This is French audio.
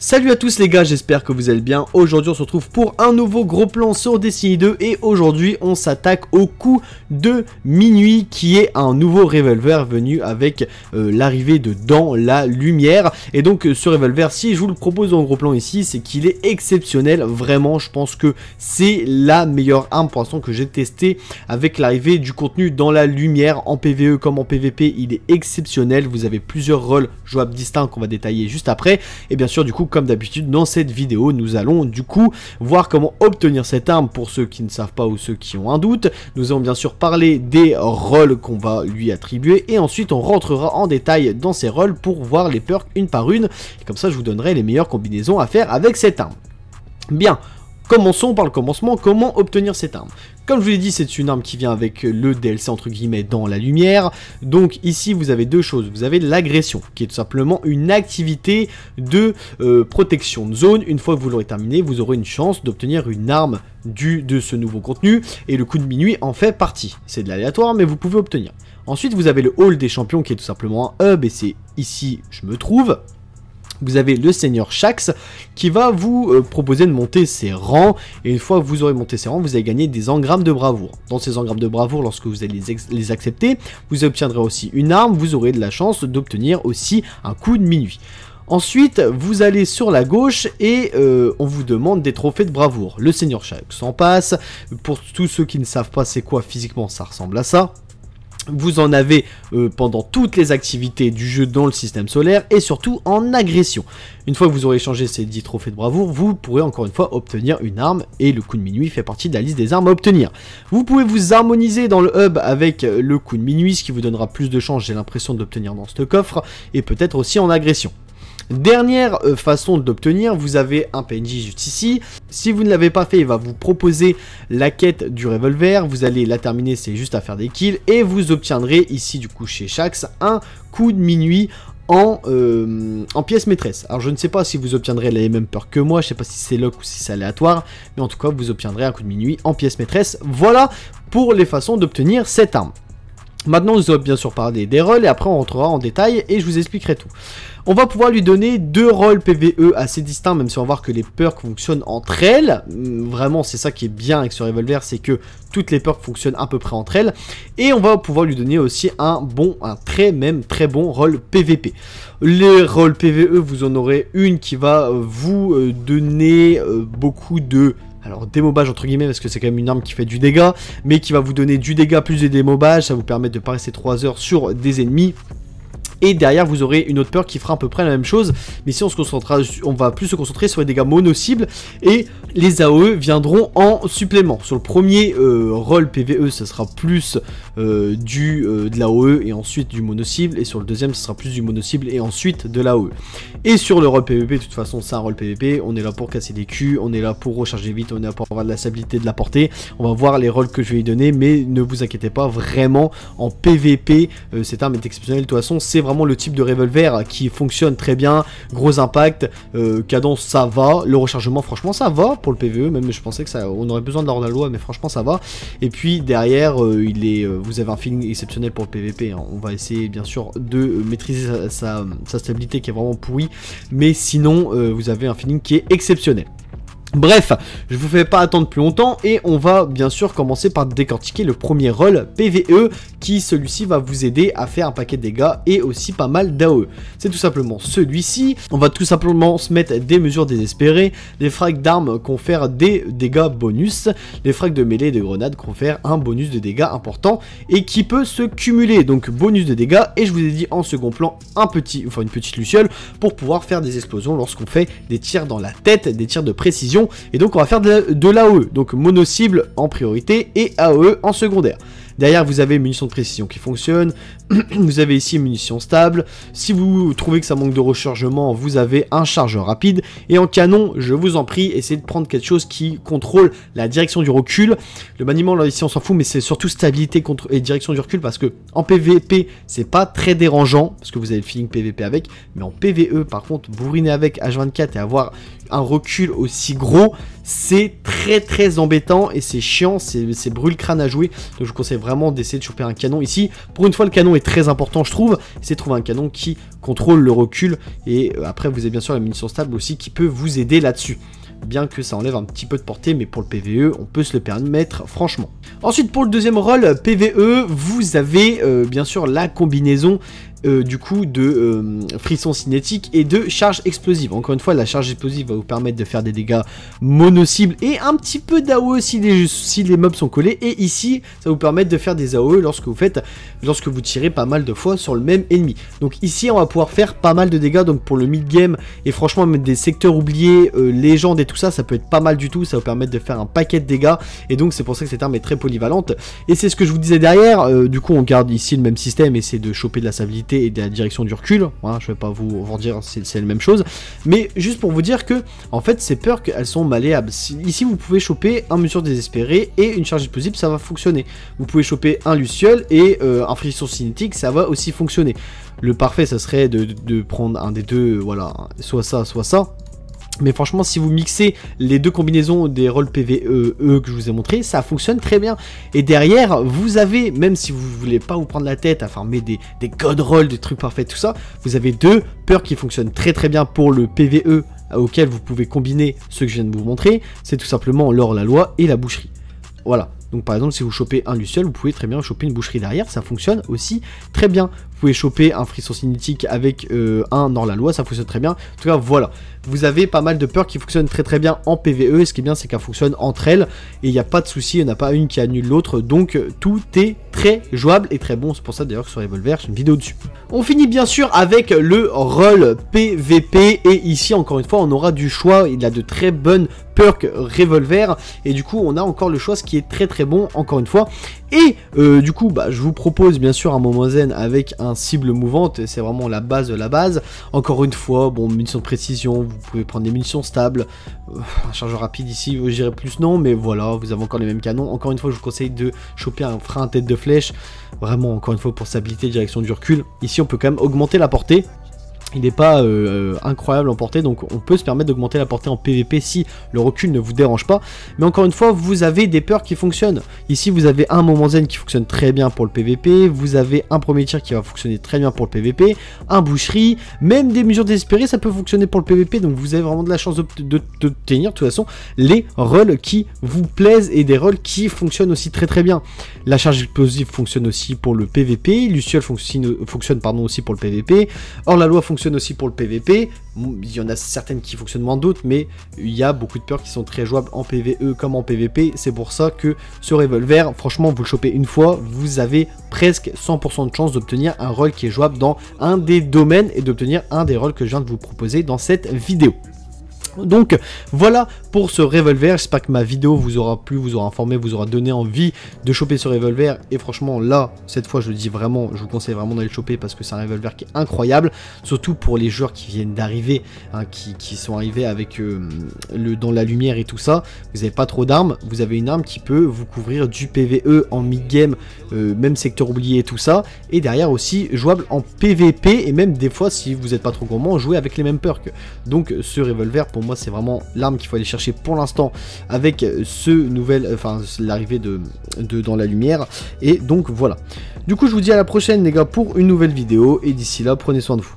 Salut à tous les gars, j'espère que vous allez bien. Aujourd'hui on se retrouve pour un nouveau gros plan sur Destiny 2 et aujourd'hui on s'attaque au coup de minuit qui est un nouveau revolver venu avec euh, l'arrivée de Dans la Lumière. Et donc euh, ce revolver, si je vous le propose en gros plan ici, c'est qu'il est exceptionnel. Vraiment, je pense que c'est la meilleure arme pour l'instant que j'ai testé avec l'arrivée du contenu dans la lumière en PvE comme en PvP. Il est exceptionnel. Vous avez plusieurs rôles jouables distincts qu'on va détailler juste après. Et bien sûr du coup comme d'habitude, dans cette vidéo, nous allons du coup voir comment obtenir cette arme pour ceux qui ne savent pas ou ceux qui ont un doute. Nous allons bien sûr parler des rôles qu'on va lui attribuer et ensuite on rentrera en détail dans ces rôles pour voir les perks une par une. comme ça, je vous donnerai les meilleures combinaisons à faire avec cette arme. Bien, Commençons par le commencement, comment obtenir cette arme Comme je vous l'ai dit, c'est une arme qui vient avec le DLC entre guillemets dans la lumière. Donc ici, vous avez deux choses. Vous avez l'agression, qui est tout simplement une activité de euh, protection de zone. Une fois que vous l'aurez terminé, vous aurez une chance d'obtenir une arme du, de ce nouveau contenu. Et le coup de minuit en fait partie. C'est de l'aléatoire, mais vous pouvez obtenir. Ensuite, vous avez le hall des champions, qui est tout simplement un hub, et c'est ici je me trouve vous avez le seigneur Shax qui va vous euh, proposer de monter ses rangs et une fois que vous aurez monté ses rangs, vous allez gagner des engrammes de bravoure. Dans ces engrammes de bravoure, lorsque vous allez les, accepter, vous obtiendrez aussi une arme, vous aurez de la chance d'obtenir aussi un coup de minuit. Ensuite, vous allez sur la gauche et euh, on vous demande des trophées de bravoure. Le Seigneur Shax en passe. Pour tous ceux qui ne savent pas c'est quoi physiquement, ça ressemble à ça. Vous en avez euh, pendant toutes les activités du jeu dans le système solaire et surtout en agression. Une fois que vous aurez échangé ces 10 trophées de bravoure, vous pourrez encore une fois obtenir une arme et le coup de minuit fait partie de la liste des armes à obtenir. Vous pouvez vous harmoniser dans le hub avec euh, le coup de minuit, ce qui vous donnera plus de chance, j'ai l'impression, d'obtenir dans ce coffre et peut-être aussi en agression. Dernière euh, façon d'obtenir, vous avez un PNJ juste ici. Si vous ne l'avez pas fait, il va vous proposer la quête du revolver. Vous allez la terminer, c'est juste à faire des kills. Et vous obtiendrez ici, du coup, chez Shax, un coup de minuit en, euh, en pièce maîtresse. Alors je ne sais pas si vous obtiendrez les mêmes peurs que moi, je ne sais pas si c'est lock ou si c'est aléatoire, mais en tout cas vous obtiendrez un coup de minuit en pièce maîtresse. Voilà pour les façons d'obtenir cette arme. Maintenant, nous allons bien sûr parler des rôles et après on rentrera en détail et je vous expliquerai tout. On va pouvoir lui donner deux rôles PVE assez distincts, même si on va voir que les perks fonctionnent entre elles. Mm, vraiment, c'est ça qui est bien avec ce revolver, c'est que toutes les perks fonctionnent à peu près entre elles. Et on va pouvoir lui donner aussi un bon, un très même très bon rôle PVP. Les rôles PVE, vous en aurez une qui va vous euh, donner euh, beaucoup de alors démobage entre guillemets parce que c'est quand même une arme qui fait du dégât, mais qui va vous donner du dégât plus des démobages, ça vous permet de pas rester 3 heures sur des ennemis et derrière vous aurez une autre peur qui fera à peu près la même chose, mais si on se concentrera, on va plus se concentrer sur les dégâts mono-cibles, et les AOE viendront en supplément. Sur le premier euh, rôle PVE, ça sera plus euh, du, euh, de de l'AOE et ensuite du mono-cible, et sur le deuxième, ce sera plus du mono-cible et ensuite de l'AOE. Et sur le rôle PVP, de toute façon, c'est un rôle PVP, on est là pour casser des culs, on est là pour recharger vite, on est là pour avoir de la stabilité, de la portée, on va voir les rôles que je vais y donner, mais ne vous inquiétez pas, vraiment, en PVP, cette arme est exceptionnelle. de toute façon, c'est vraiment le type de revolver qui fonctionne très bien, gros impact, euh, cadence ça va, le rechargement franchement ça va pour le PVE, même je pensais que ça, on aurait besoin de la loi, mais franchement ça va. Et puis derrière, euh, il est, euh, vous avez un feeling exceptionnel pour le PVP. Hein. On va essayer bien sûr de maîtriser sa, sa, stabilité qui est vraiment pourrie, mais sinon vous avez un feeling qui est exceptionnel. Bref, je vous fais pas attendre plus longtemps et on va bien sûr commencer par décortiquer le premier rôle PVE qui celui-ci va vous aider à faire un paquet de dégâts et aussi pas mal d'AE. C'est tout simplement celui-ci, on va tout simplement se mettre des mesures désespérées, des frags d'armes confèrent des dégâts bonus, les frags de mêlée et de grenades confèrent un bonus de dégâts important et qui peut se cumuler, donc bonus de dégâts et je vous ai dit en second plan un petit, enfin une petite luciole pour pouvoir faire des explosions lorsqu'on fait des tirs dans la tête, des tirs de précision et donc on va faire de l'AOE, e. donc mono-cible en priorité et AOE en secondaire. Derrière, vous avez munitions de précision qui fonctionnent. vous avez ici munitions stables. Si vous trouvez que ça manque de rechargement, vous avez un chargeur rapide. Et en canon, je vous en prie, essayez de prendre quelque chose qui contrôle la direction du recul. Le maniement, là, ici, on s'en fout, mais c'est surtout stabilité contre et direction du recul parce que en PVP, c'est pas très dérangeant parce que vous avez le feeling PVP avec. Mais en PVE, par contre, bourriner avec H24 et avoir un recul aussi gros, c'est très très embêtant et c'est chiant, c'est brûle crâne à jouer. Donc je vous conseille vraiment d'essayer de choper un canon ici. Pour une fois, le canon est très important, je trouve. C'est trouver un canon qui contrôle le recul. Et euh, après, vous avez bien sûr la munition stable aussi qui peut vous aider là-dessus bien que ça enlève un petit peu de portée, mais pour le PVE, on peut se le permettre, franchement. Ensuite, pour le deuxième rôle PVE, vous avez euh, bien sûr la combinaison euh, du coup de euh, frisson cinétique et de charge explosive. Encore une fois, la charge explosive va vous permettre de faire des dégâts mono-cibles et un petit peu d'AOE si les, mobs sont collés. Et ici, ça vous permet de faire des AOE lorsque vous faites, lorsque vous tirez pas mal de fois sur le même ennemi. Donc ici, on va pouvoir faire pas mal de dégâts. Donc pour le mid-game et franchement, même des secteurs oubliés, euh, légendes et tout ça, ça peut être pas mal du tout. Ça vous permettre de faire un paquet de dégâts. Et donc, c'est pour ça que cette arme est très polyvalente. Et c'est ce que je vous disais derrière. du coup, on garde ici le même système et c'est de choper de la stabilité et de la direction du recul. Je hein, je vais pas vous, vous dire c'est la même chose. Mais juste pour vous dire que, en fait, ces peur elles sont malléables. Ici, vous pouvez choper un mesure désespéré et une charge explosive, ça va fonctionner. Vous pouvez choper un luciole et euh, un frisson cinétique, ça va aussi fonctionner. Le parfait, ça serait de, de prendre un des deux, voilà, soit ça, soit ça mais franchement, si vous mixez les deux combinaisons des rôles PVE e que je vous ai montré, ça fonctionne très bien. Et derrière, vous avez, même si vous voulez pas vous prendre la tête à former des, des god rolls, des trucs parfaits, tout ça, vous avez deux peurs qui fonctionnent très très bien pour le PVE euh, auquel vous pouvez combiner ce que je viens de vous montrer. C'est tout simplement l'or, la loi et la boucherie. Voilà. Donc par exemple, si vous chopez un Luciole, vous pouvez très bien choper une boucherie derrière, ça fonctionne aussi très bien. Vous pouvez choper un frisson cinétique avec euh, un or la loi, ça fonctionne très bien. En tout cas, voilà vous avez pas mal de perks qui fonctionnent très très bien en PVE. Et ce qui est bien, c'est qu'elles fonctionnent entre elles. Et il n'y a pas de souci, il n'y en a pas une qui annule l'autre. Donc tout est très jouable et très bon. C'est pour ça d'ailleurs que sur Revolver, c'est une vidéo dessus. On finit bien sûr avec le rôle PVP. Et ici, encore une fois, on aura du choix. Il a de très bonnes perks Revolver. Et du coup, on a encore le choix, ce qui est très très bon, encore une fois. Et euh, du coup, bah, je vous propose bien sûr un moment zen avec un cible mouvante, c'est vraiment la base de la base. Encore une fois, bon, munitions de précision, vous pouvez prendre des munitions stables, euh, un chargeur rapide ici, j'irai plus non, mais voilà, vous avez encore les mêmes canons. Encore une fois, je vous conseille de choper un frein à tête de flèche, vraiment encore une fois pour stabilité, direction du recul. Ici, on peut quand même augmenter la portée, il n'est pas euh, incroyable en portée, donc on peut se permettre d'augmenter la portée en PVP si le recul ne vous dérange pas. Mais encore une fois, vous avez des peurs qui fonctionnent. Ici, vous avez un moment zen qui fonctionne très bien pour le PVP, vous avez un premier tir qui va fonctionner très bien pour le PVP, un boucherie, même des mesures désespérées, ça peut fonctionner pour le PVP, donc vous avez vraiment de la chance De de, de, toute façon, les rôles qui vous plaisent et des rôles qui fonctionnent aussi très très bien. La charge explosive fonctionne aussi pour le PVP, Luciole fonctionne, fonctionne pardon, aussi pour le PVP, Or la loi fonctionne aussi pour le PVP. Il y en a certaines qui fonctionnent moins d'autres, mais il y a beaucoup de peurs qui sont très jouables en PVE comme en PVP. C'est pour ça que ce revolver, franchement, vous le chopez une fois, vous avez presque 100% de chance d'obtenir un rôle qui est jouable dans un des domaines et d'obtenir un des rôles que je viens de vous proposer dans cette vidéo. Donc voilà pour ce revolver, j'espère que ma vidéo vous aura plu, vous aura informé, vous aura donné envie de choper ce revolver et franchement là, cette fois je dis vraiment, je vous conseille vraiment d'aller le choper parce que c'est un revolver qui est incroyable, surtout pour les joueurs qui viennent d'arriver, hein, qui, sont arrivés avec euh, le, dans la lumière et tout ça, vous n'avez pas trop d'armes, vous avez une arme qui peut vous couvrir du PVE en mid-game, euh, même secteur oublié et tout ça, et derrière aussi jouable en PVP et même des fois si vous n'êtes pas trop gourmand, jouer avec les mêmes perks. Donc ce revolver pour moi c'est vraiment l'arme qu'il faut aller chercher pour l'instant avec ce nouvel, euh, enfin l'arrivée de, de dans la lumière. Et donc voilà. Du coup je vous dis à la prochaine les gars pour une nouvelle vidéo et d'ici là prenez soin de vous.